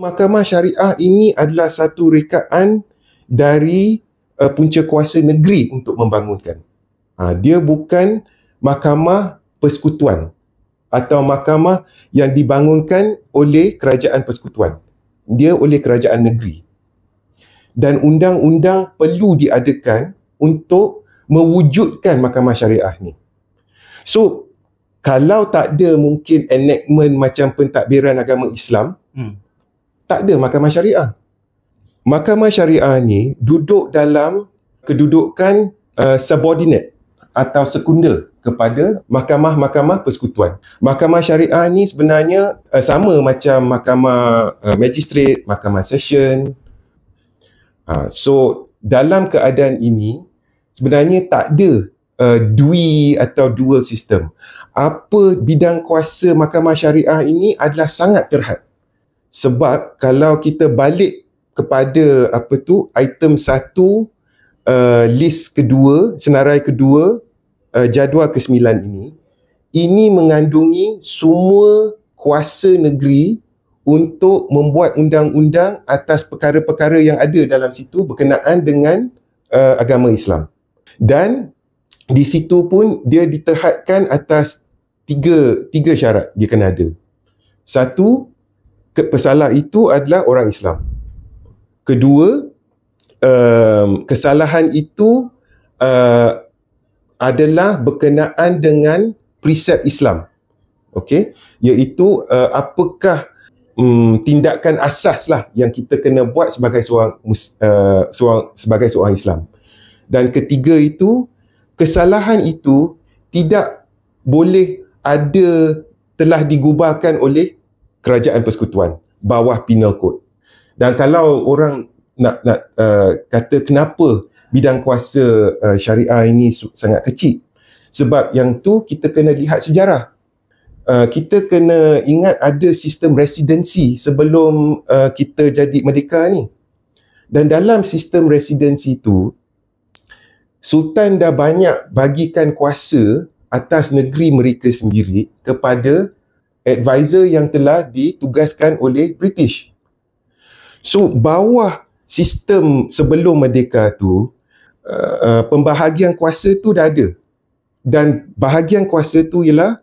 Mahkamah syariah ini adalah satu rekaan dari uh, eh, punca kuasa negeri untuk membangunkan. Ha, dia bukan mahkamah persekutuan atau mahkamah yang dibangunkan oleh kerajaan persekutuan. Dia oleh kerajaan negeri. Dan undang-undang perlu diadakan untuk mewujudkan mahkamah syariah ni. So, kalau tak ada mungkin enactment macam pentadbiran agama Islam, hmm tak ada mahkamah syariah. Mahkamah syariah ni duduk dalam kedudukan uh, subordinate atau sekunder kepada mahkamah-mahkamah persekutuan. Mahkamah syariah ni sebenarnya uh, sama macam mahkamah uh, magistrate, mahkamah session. Uh, so dalam keadaan ini sebenarnya tak ada uh, dui atau dual system. Apa bidang kuasa mahkamah syariah ini adalah sangat terhad sebab kalau kita balik kepada apa tu item satu uh, list kedua senarai kedua uh, jadual ke-9 ini ini mengandungi semua kuasa negeri untuk membuat undang-undang atas perkara-perkara yang ada dalam situ berkenaan dengan uh, agama Islam. Dan di situ pun dia diterhadkan atas tiga tiga syarat dia kena ada. Satu, pesalah itu adalah orang Islam. Kedua, um, kesalahan itu uh, adalah berkenaan dengan prinsip Islam. Okey, iaitu uh, apakah um, tindakan asaslah yang kita kena buat sebagai seorang, uh, seorang sebagai seorang Islam. Dan ketiga itu kesalahan itu tidak boleh ada telah digubarkan oleh kerajaan persekutuan bawah penal code. Dan kalau orang nak nak uh, kata kenapa bidang kuasa uh, syariah ini sangat kecil sebab yang tu kita kena lihat sejarah uh, kita kena ingat ada sistem residensi sebelum uh, kita jadi merdeka ni dan dalam sistem residensi tu sultan dah banyak bagikan kuasa atas negeri mereka sendiri kepada advisor yang telah ditugaskan oleh British. So bawah sistem sebelum merdeka tu uh, uh, pembahagian kuasa tu dah ada. Dan bahagian kuasa tu ialah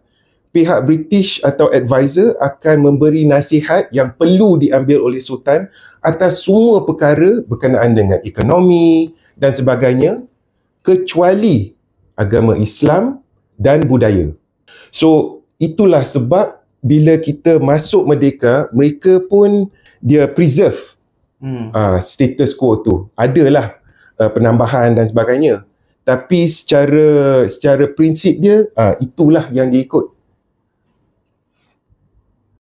pihak British atau advisor akan memberi nasihat yang perlu diambil oleh sultan atas semua perkara berkenaan dengan ekonomi dan sebagainya kecuali agama Islam dan budaya. So itulah sebab bila kita masuk merdeka mereka pun dia preserve hmm. uh, status quo tu adalah uh, penambahan dan sebagainya tapi secara secara prinsip dia uh, itulah yang diikut